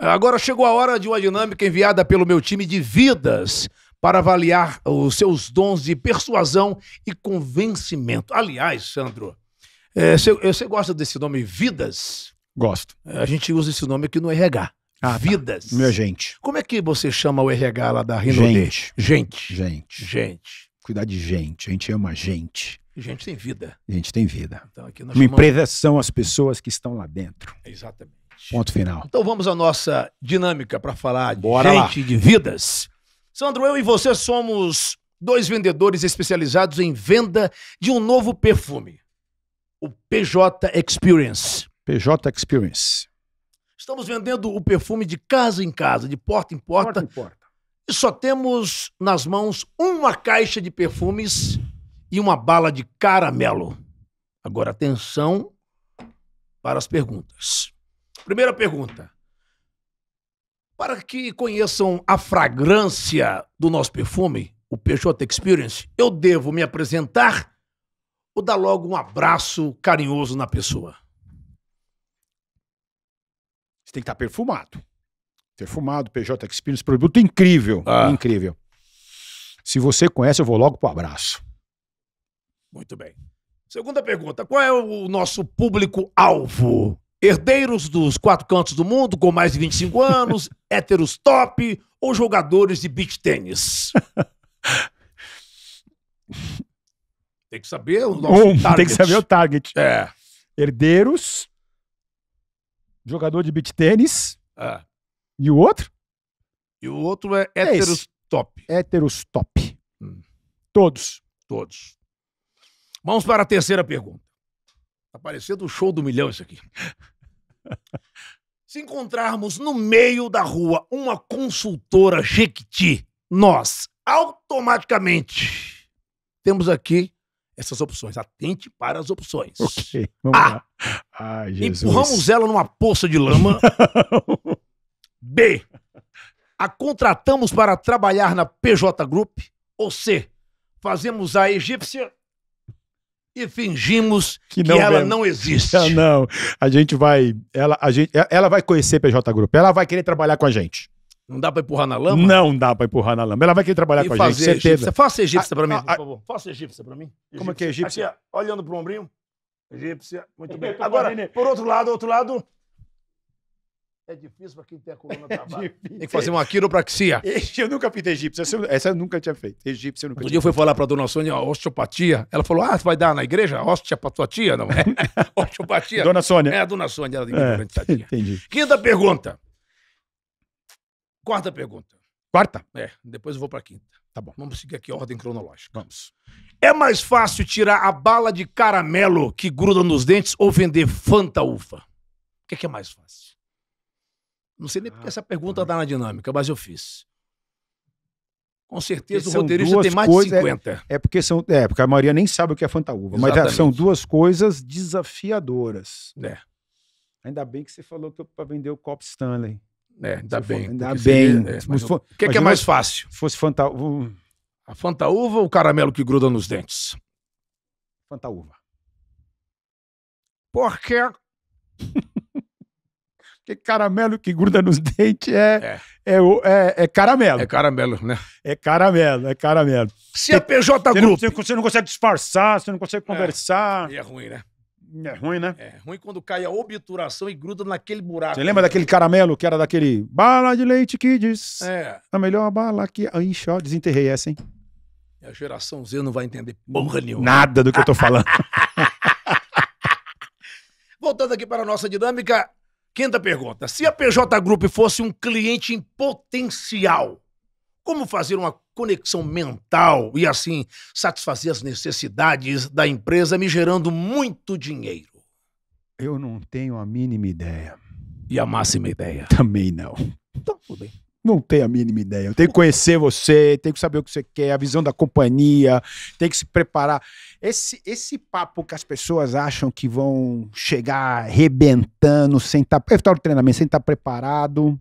Agora chegou a hora de uma dinâmica enviada pelo meu time de vidas para avaliar os seus dons de persuasão e convencimento. Aliás, Sandro, você é, é gosta desse nome Vidas? Gosto. É, a gente usa esse nome aqui no RH. Ah, tá. vidas. Tá. Minha gente. Como é que você chama o RH lá da Rinode? Gente. Gente. Gente. Gente. Cuidar de gente. A gente ama gente. Gente tem vida. Gente tem vida. Então, Uma chamamos... empresa são as pessoas que estão lá dentro. Exatamente. Ponto final. Então vamos à nossa dinâmica para falar de Bora gente, lá. de vidas. Sandro, eu e você somos dois vendedores especializados em venda de um novo perfume, o PJ Experience. PJ Experience. Estamos vendendo o perfume de casa em casa, de porta em porta. porta, em porta. E só temos nas mãos uma caixa de perfumes e uma bala de caramelo. Agora, atenção para as perguntas. Primeira pergunta. Para que conheçam a fragrância do nosso perfume, o Peugeot Experience, eu devo me apresentar ou dar logo um abraço carinhoso na pessoa? Você tem que estar tá perfumado. Perfumado, PJ Experience, produto incrível. Ah. Incrível. Se você conhece, eu vou logo para o abraço. Muito bem. Segunda pergunta: qual é o nosso público-alvo? Herdeiros dos quatro cantos do mundo, com mais de 25 anos, héteros top ou jogadores de beach tênis? tem que saber o nosso um, target. Tem que saber o target. É. Herdeiros, jogador de beach tênis. É. E o outro? E o outro é, é héteros é top. Héteros top. Hum. Todos. Todos. Vamos para a terceira pergunta. Tá parecendo o show do milhão isso aqui. Se encontrarmos no meio da rua uma consultora Jequiti, nós automaticamente temos aqui essas opções. Atente para as opções. Ok, vamos a, lá. Ai, Jesus. Empurramos ela numa poça de lama. B. A contratamos para trabalhar na PJ Group. Ou C. Fazemos a egípcia e fingimos que, não que ela não existe. Não, não, a gente vai, ela, a gente, é, ela vai conhecer PJ Grupo, ela vai querer trabalhar com a gente. Não dá pra empurrar na lama? Não dá pra empurrar na lama. Ela vai querer trabalhar e com a gente, certeza. Faça egípcia pra mim, a, por favor. Faça egípcia pra mim. Egípcia. Como é que é egípcia? Aqui, olhando pro ombrinho. Egípcia, muito é bem. Agora, por outro lado, outro lado, é difícil para quem tem a coluna é travada. Tem que fazer uma quiropraxia. Eu nunca fiz Egípcio. essa eu- essa eu nunca tinha feito. Egípcio eu nunca Um tinha dia eu fui falar pra dona Sônia ó, osteopatia. Ela falou: Ah, tu vai dar na igreja? Hóstia para tua tia? Não é? osteopatia. Dona Sônia. É, a dona Sônia, ela é Entendi. Quinta pergunta. Quarta pergunta. Quarta. É, depois eu vou pra quinta. Tá bom. Vamos seguir aqui a ordem cronológica. Vamos. É mais fácil tirar a bala de caramelo que gruda nos dentes ou vender Fanta Ufa? O que é, que é mais fácil? Não sei nem porque ah, essa pergunta está tá na dinâmica, mas eu fiz. Com certeza o roteirista tem mais coisas, de 50. É, é, porque são, é, porque a maioria nem sabe o que é fantaúva. É, Exatamente. Mas são duas coisas desafiadoras. É. Ainda bem que você falou que para vender o Cop Stanley. É, ainda você bem. Falou, ainda bem. É, o que, que é, é mais fácil? Se fosse fantaúva. A fantaúva ou o caramelo que gruda nos dentes? Fantaúva. Porque porque caramelo que gruda nos dentes é, é. É, é, é caramelo. É caramelo, né? É caramelo, é caramelo. Se a PJ você Group... Não, você, não consegue disfarçar, você não consegue é. conversar. É, e é ruim, né? É ruim, né? É ruim quando cai a obturação e gruda naquele buraco. Você lembra né? daquele caramelo que era daquele bala de leite kids? É. A melhor bala que... Ah, ixi, ó, desenterrei essa, hein? A geração Z não vai entender porra nenhuma. Nada do que eu tô falando. Voltando aqui para a nossa dinâmica, Quinta pergunta. Se a PJ Group fosse um cliente em potencial, como fazer uma conexão mental e assim satisfazer as necessidades da empresa me gerando muito dinheiro? Eu não tenho a mínima ideia. E a máxima ideia? Também não. Então, tudo bem. Não tenho a mínima ideia. Eu tenho que conhecer você, tenho que saber o que você quer, a visão da companhia, tenho que se preparar. Esse, esse papo que as pessoas acham que vão chegar rebentando sem estar. Tá, eu no treinamento, sem estar tá preparado.